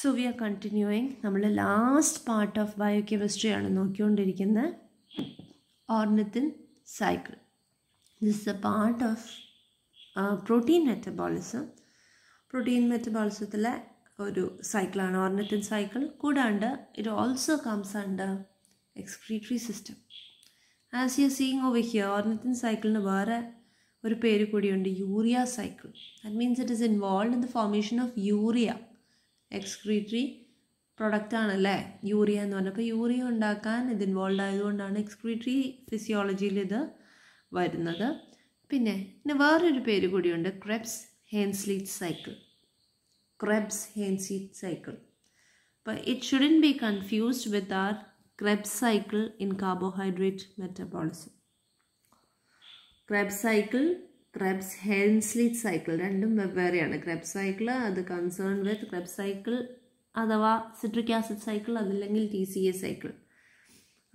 so we are continuing നമ്മൾ last part of ബയോ കെമിസ്ട്രിയാണ് നോക്കിക്കൊണ്ടിരിക്കുന്നത് ornithine cycle this a part of protein metabolism protein മെറ്റബോളിസത്തിലെ ഒരു സൈക്കിളാണ് ഓർണത്തിൻ സൈക്കിൾ കൂടാണ്ട് it also comes under excretory system as you seeing over here ornithine സൈക്കിളിന് വേറെ ഒരു പേര് കൂടിയുണ്ട് urea cycle that means it is involve in the formation of urea excretory പ്രൊഡക്റ്റാണല്ലേ യൂറിയ എന്ന് പറഞ്ഞാൽ അപ്പോൾ യൂറിയ ഉണ്ടാക്കാൻ ഇത് ഇൻവോൾവ് ആയതുകൊണ്ടാണ് എക്സ്ക്രീറ്ററി ഫിസിയോളജിയിൽ ഇത് വരുന്നത് പിന്നെ പിന്നെ വേറൊരു പേര് കൂടിയുണ്ട് Krebs Henseleit cycle Krebs Henseleit cycle അപ്പോൾ it shouldn't be confused with our Krebs cycle in carbohydrate metabolism Krebs cycle Krebs Henseleit cycle രണ്ടും വെവ്വേറെയാണ് ക്രെബ്സ് സൈക്കിൾ അത് കൺസേൺ വിത്ത് ക്രബ് സൈക്കിൾ അഥവാ സിട്രിക് ആസിഡ് സൈക്കിൾ അതല്ലെങ്കിൽ T C A cycle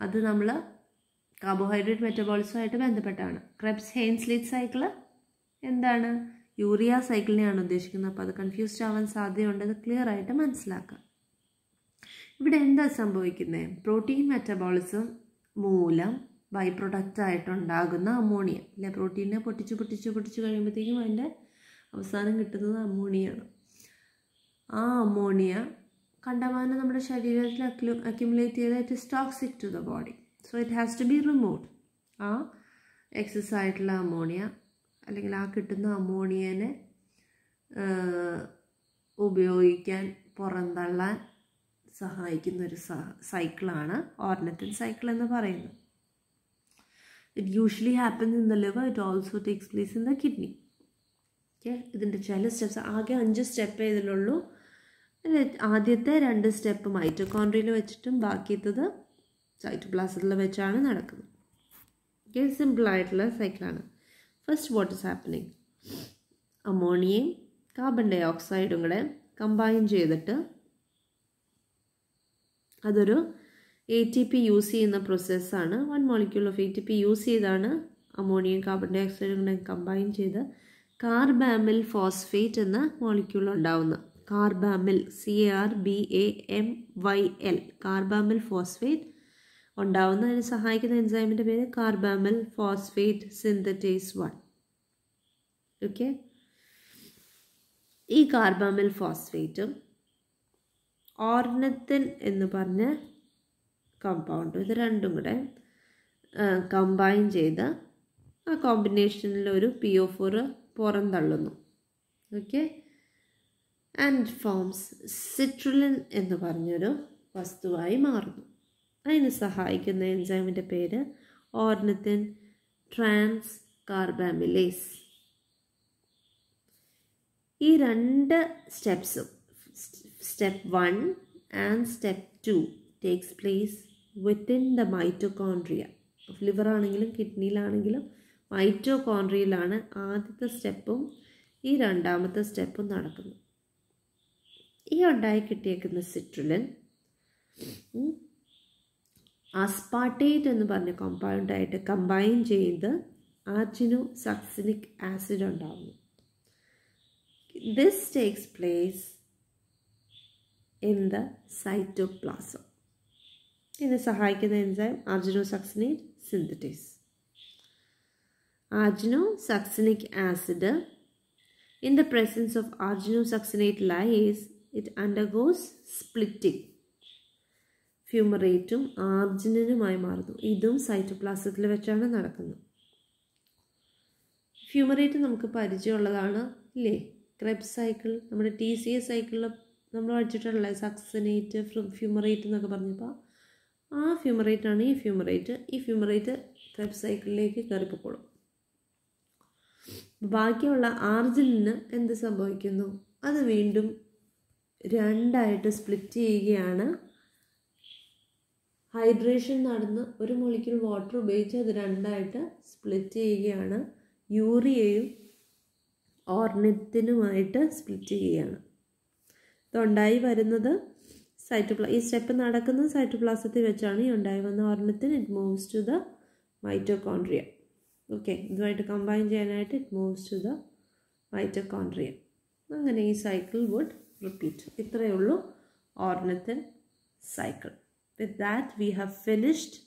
അത് നമ്മൾ carbohydrate മെറ്റബോളിസമായിട്ട് ബന്ധപ്പെട്ടാണ് ക്രെബ്സ് ഹെയിൻസ്ലിറ്റ് സൈക്കിൾ എന്താണ് യൂറിയ സൈക്കിളിനെയാണ് ഉദ്ദേശിക്കുന്നത് അപ്പോൾ അത് കൺഫ്യൂസ്ഡ് ആവാൻ സാധ്യതയുണ്ട് അത് ക്ലിയർ ആയിട്ട് മനസ്സിലാക്കാം ഇവിടെ എന്താ സംഭവിക്കുന്നത് പ്രോട്ടീൻ മെറ്റബോളിസം മൂലം ബൈ ആയിട്ടുണ്ടാകുന്ന അമോണിയ അല്ലെ പ്രോട്ടീനെ പൊട്ടിച്ച് പൊട്ടിച്ച് പൊട്ടിച്ച് കഴിയുമ്പോഴത്തേക്കും അതിൻ്റെ അവസാനം കിട്ടുന്നത് അമോണിയാണ് ആ അമോണിയ കണ്ടമാനം നമ്മുടെ ശരീരത്തിൽ അക്യു അക്യുമുലേറ്റ് ചെയ്ത് it is toxic to the body so it has to be removed ആ എക്സസ് ആയിട്ടുള്ള അമോണിയ അല്ലെങ്കിൽ ആ കിട്ടുന്ന അമോണിയനെ ഉപയോഗിക്കാൻ പുറന്തള്ളാൻ സഹായിക്കുന്ന ഒരു സൈക്കിളാണ് ഓർണത്തിൻ സൈക്കിൾ എന്ന് പറയുന്നത് it usually happens in the liver it also takes place in the kidney okay ഇതിൻ്റെ ചില സ്റ്റെപ്സ് ആകെ അഞ്ച് സ്റ്റെപ്പേ ഇതിലുള്ളൂ ആദ്യത്തെ രണ്ട് സ്റ്റെപ്പ് മൈറ്റോകോൺഡ്രിയിൽ വെച്ചിട്ടും ബാക്കിയത്തത് സൈറ്റോപ്ലാസത്തിൽ വെച്ചാണ് നടക്കുന്നത് ഓക്കെ സിമ്പിളായിട്ടുള്ള സൈക്കിളാണ് ഫസ്റ്റ് വാട്ട് ഇസ് ഹാപ്പനിങ് അമോണിയയും കാർബൺ ഡൈ ഓക്സൈഡും കൂടെ കമ്പൈൻ ചെയ്തിട്ട് അതൊരു എ ടി പി യൂസ് ചെയ്യുന്ന പ്രോസസ്സാണ് one molecule of A T P use ചെയ്താണ് അമോണിയം കാർബൺ ഡൈ ഓക്സൈഡ് കൂടെ കമ്പൈൻ ചെയ്ത് കാർബാമിൽ ഫോസ്ഫേറ്റ് എന്ന മോളിക്യൂൾ ഉണ്ടാവുന്നത് carbamyl C R B A M Y L carbamyl phosphate ഉണ്ടാവുന്ന അതിന് സഹായിക്കുന്ന എൻസൈമിൻ്റെ പേര് carbamyl phosphate synthetase one okay ഈ കാർബാമിൽ ഫോസ്ഫേറ്റും ഓർണത്തിൻ എന്ന് പറഞ്ഞ കമ്പൗണ്ട് ഇത് രണ്ടും കൂടെ കമ്പൈൻ ചെയ്ത് ആ കോമ്പിനേഷനിൽ ഒരു പി ഒ ഫോർ പുറം തള്ളുന്നു ഓക്കെ ആൻഡ് ഫോംസ് സിട്രുലിൻ എന്ന് പറഞ്ഞൊരു വസ്തുവായി മാറുന്നു അതിന് സഹായിക്കുന്ന എൻസൈമിൻ്റെ പേര് ഓർണത്തിൻ ട്രാൻസ് കാർബാമിലേസ് ഈ രണ്ട് സ്റ്റെപ്സും step one and step two takes place within the mitochondria ലിവറാണെങ്കിലും കിഡ്നിയിലാണെങ്കിലും മൈറ്റോകോൺട്രിയയിലാണ് ആദ്യത്തെ സ്റ്റെപ്പും ഈ രണ്ടാമത്തെ സ്റ്റെപ്പും നടക്കുന്നത് ഈ ഉണ്ടായി കിട്ടിയേക്കുന്ന സിട്രുലിൻ അസ്പാട്ടേറ്റ് എന്ന് പറഞ്ഞ കോമ്പൗണ്ടായിട്ട് കമ്പൈൻ ചെയ്ത് ആർജിനോ സക്സിനിക് ആസിഡ് ഉണ്ടാകുന്നു this takes place in the cytoplasm ഇതിനെ സഹായിക്കുന്ന enzyme argininosuccinate synthetase succinic acid in the presence of succinate lyase it undergoes splitting ഫ്യൂമറേറ്റും ആർജിനുമായി മാറുന്നു ഇതും സൈറ്റോപ്ലാസത്തിൽ വെച്ചാണ് നടക്കുന്നത് ഫ്യൂമറേറ്റ് നമുക്ക് പരിചയമുള്ളതാണ് ഇല്ലേ ക്രെബ് സൈക്കിൾ നമ്മുടെ ടി സി എസ് സൈക്കിളിൽ നമ്മൾ പഠിച്ചിട്ടുള്ള സക്സിനേറ്റ് ഫ്യൂമറേറ്റ് എന്നൊക്കെ പറഞ്ഞപ്പോൾ ആ ഫ്യൂമറേറ്റാണ് ഈ ഫ്യൂമറേറ്റ് ഈ ഫ്യൂമറേറ്റ് ക്രെബ് സൈക്കിളിലേക്ക് കയറിപ്പോക്കോളും ബാക്കിയുള്ള ആർജിലിന് എന്ത് സംഭവിക്കുന്നു അത് വീണ്ടും രണ്ടായിട്ട് സ്പ്ലിറ്റ് ചെയ്യുകയാണ് ഹൈഡ്രേഷൻ നടന്ന് ഒരു മൊളിക്കൂൾ വാട്ടർ ഉപയോഗിച്ച് അത് രണ്ടായിട്ട് സ്പ്ലിറ്റ് ചെയ്യുകയാണ് യൂറിയയും ഓർണത്തിനുമായിട്ട് സ്പ്ലിറ്റ് ചെയ്യുകയാണ് ഇതുണ്ടായി വരുന്നത് സൈറ്റോപ്ലാ ഈ സ്റ്റെപ്പ് നടക്കുന്നത് സൈറ്റോപ്ലാസത്തിൽ വെച്ചാണ് ഈ ഉണ്ടായി വന്ന ഓർമ്മത്തിന് it moves to the mitochondria okay ഇതുമായിട്ട് കമ്പൈൻ ചെയ്യാനായിട്ട് it moves to the mitochondria അങ്ങനെ ഈ സൈക്കിൾ വുഡ് റിപ്പീറ്റ് ഇത്രയേ ഉള്ളൂ ornithine cycle with that we have finished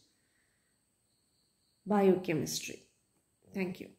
biochemistry thank U